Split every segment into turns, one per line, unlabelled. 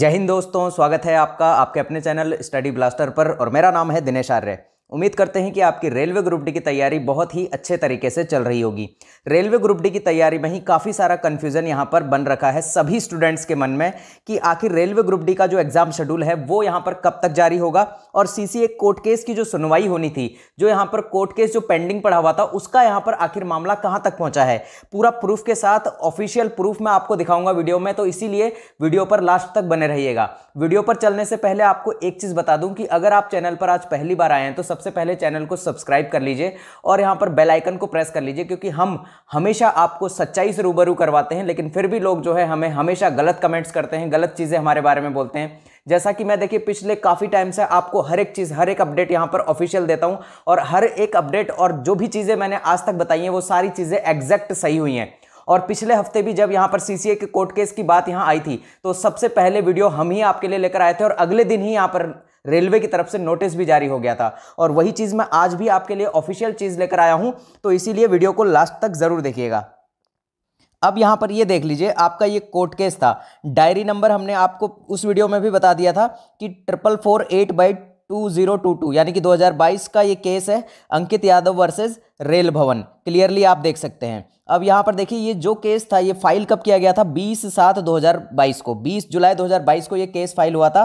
जय हिंद दोस्तों स्वागत है आपका आपके अपने चैनल स्टडी ब्लास्टर पर और मेरा नाम है दिनेश आर्य उम्मीद करते हैं कि आपकी रेलवे ग्रुप डी की तैयारी बहुत ही अच्छे तरीके से चल रही होगी रेलवे ग्रुप डी की तैयारी में ही काफ़ी सारा कन्फ्यूज़न यहाँ पर बन रखा है सभी स्टूडेंट्स के मन में कि आखिर रेलवे ग्रुप डी का जो एग्ज़ाम शेड्यूल है वो यहाँ पर कब तक जारी होगा और सी सी कोर्ट केस की जो सुनवाई होनी थी जो यहाँ पर कोर्ट केस जो पेंडिंग पड़ा हुआ था उसका यहाँ पर आखिर मामला कहाँ तक पहुँचा है पूरा प्रूफ के साथ ऑफिशियल प्रूफ मैं आपको दिखाऊंगा वीडियो में तो इसीलिए वीडियो पर लास्ट तक बने रहिएगा वीडियो पर चलने से पहले आपको एक चीज़ बता दूँ कि अगर आप चैनल पर आज पहली बार आए हैं तो सबसे पहले चैनल को सब्सक्राइब कर लीजिए और यहाँ पर बेल आइकन को प्रेस कर लीजिए क्योंकि हम हमेशा आपको सच्चाई से रूबरू करवाते हैं लेकिन फिर भी लोग जो है हमें हमेशा गलत कमेंट्स करते हैं गलत चीज़ें हमारे बारे में बोलते हैं जैसा कि मैं देखिए पिछले काफ़ी टाइम से आपको हर एक चीज़ हर एक अपडेट यहाँ पर ऑफिशियल देता हूँ और हर एक अपडेट और जो भी चीज़ें मैंने आज तक बताई हैं वो सारी चीज़ें एग्जैक्ट सही हुई हैं और पिछले हफ्ते भी जब यहाँ पर सीसीए के कोर्ट केस की बात यहाँ आई थी तो सबसे पहले वीडियो हम ही आपके लिए लेकर आए थे और अगले दिन ही यहाँ पर रेलवे की तरफ से नोटिस भी जारी हो गया था और वही चीज़ मैं आज भी आपके लिए ऑफिशियल चीज़ लेकर आया हूँ तो इसीलिए वीडियो को लास्ट तक ज़रूर देखिएगा अब यहाँ पर ये देख लीजिए आपका ये कोर्ट केस था डायरी नंबर हमने आपको उस वीडियो में भी बता दिया था कि triple four eight by two zero two two यानी कि 2022 का ये केस है Ankit Yadav versus rail Bhavan clearly आप देख सकते हैं अब यहाँ पर देखिए ये जो केस था ये फाइल कब किया गया था 20 सात 2022 को 20 जुलाई 2022 को ये केस फाइल हुआ था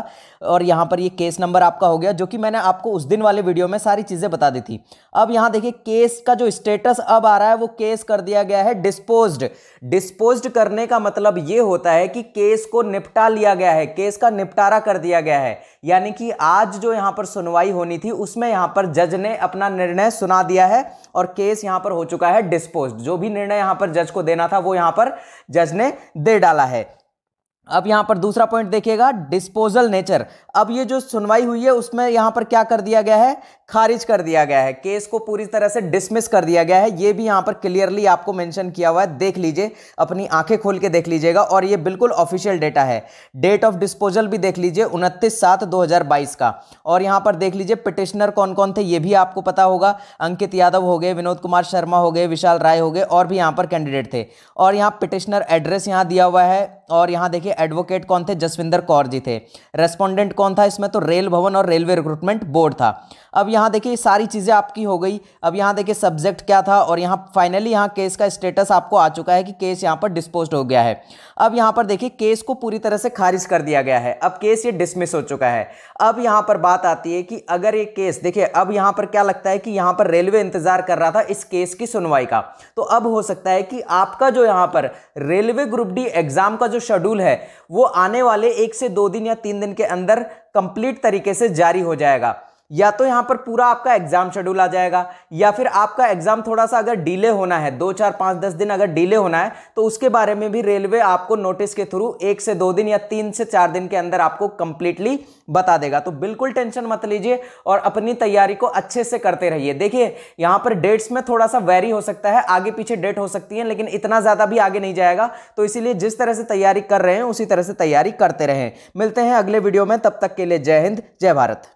और यहाँ पर ये केस नंबर आपका हो गया जो कि मैंने आपको उस दिन वाले वीडियो में सारी चीज़ें बता दी थी अब यहाँ देखिए केस का जो स्टेटस अब आ रहा है वो केस कर दिया गया है डिस्पोज्ड डिस्पोज्ड करने का मतलब ये होता है कि केस को निपटा लिया गया है केस का निपटारा कर दिया गया है यानी कि आज जो यहाँ पर सुनवाई होनी थी उसमें यहाँ पर जज ने अपना निर्णय सुना दिया है और केस यहां पर हो चुका है डिस्पोज जो भी निर्णय यहां पर जज को देना था वो यहां पर जज ने दे डाला है अब यहाँ पर दूसरा पॉइंट देखिएगा डिस्पोजल नेचर अब ये जो सुनवाई हुई है उसमें यहाँ पर क्या कर दिया गया है खारिज कर दिया गया है केस को पूरी तरह से डिसमिस कर दिया गया है ये भी यहाँ पर क्लियरली आपको मेंशन किया हुआ है देख लीजिए अपनी आंखें खोल के देख लीजिएगा और ये बिल्कुल ऑफिशियल डेटा है डेट ऑफ डिस्पोजल भी देख लीजिए उनतीस सात दो का और यहाँ पर देख लीजिए पिटिशनर कौन कौन थे ये भी आपको पता होगा अंकित यादव हो गए विनोद कुमार शर्मा हो गए विशाल राय हो गए और भी यहाँ पर कैंडिडेट थे और यहाँ पिटिशनर एड्रेस यहाँ दिया हुआ है और यहाँ देखिए एडवोकेट कौन थे जसविंदर कौर जी थे रेस्पॉन्डेंट कौन था इसमें तो रेल भवन और रेलवे रिक्रूटमेंट बोर्ड था अब यहाँ देखिए सारी चीज़ें आपकी हो गई अब यहाँ देखिए सब्जेक्ट क्या था और यहाँ फाइनली यहाँ केस का स्टेटस आपको आ चुका है कि केस यहाँ पर डिस्पोज हो गया है अब यहाँ पर देखिए केस को पूरी तरह से खारिज कर दिया गया है अब केस ये डिसमिस हो चुका है अब यहाँ पर बात आती है कि अगर ये केस देखिए अब यहाँ पर क्या लगता है कि यहाँ पर रेलवे इंतजार कर रहा था इस केस की सुनवाई का तो अब हो सकता है कि आपका जो यहाँ पर रेलवे ग्रुप डी एग्जाम का जो शेड्यूल है वो आने वाले एक से दो दिन या तीन दिन के अंदर कंप्लीट तरीके से जारी हो जाएगा या तो यहाँ पर पूरा आपका एग्जाम शेड्यूल आ जाएगा या फिर आपका एग्जाम थोड़ा सा अगर डिले होना है दो चार पाँच दस दिन अगर डिले होना है तो उसके बारे में भी रेलवे आपको नोटिस के थ्रू एक से दो दिन या तीन से चार दिन के अंदर आपको कंप्लीटली बता देगा तो बिल्कुल टेंशन मत लीजिए और अपनी तैयारी को अच्छे से करते रहिए देखिए यहाँ पर डेट्स में थोड़ा सा वेरी हो सकता है आगे पीछे डेट हो सकती है लेकिन इतना ज़्यादा भी आगे नहीं जाएगा तो इसीलिए जिस तरह से तैयारी कर रहे हैं उसी तरह से तैयारी करते रहें मिलते हैं अगले वीडियो में तब तक के लिए जय हिंद जय भारत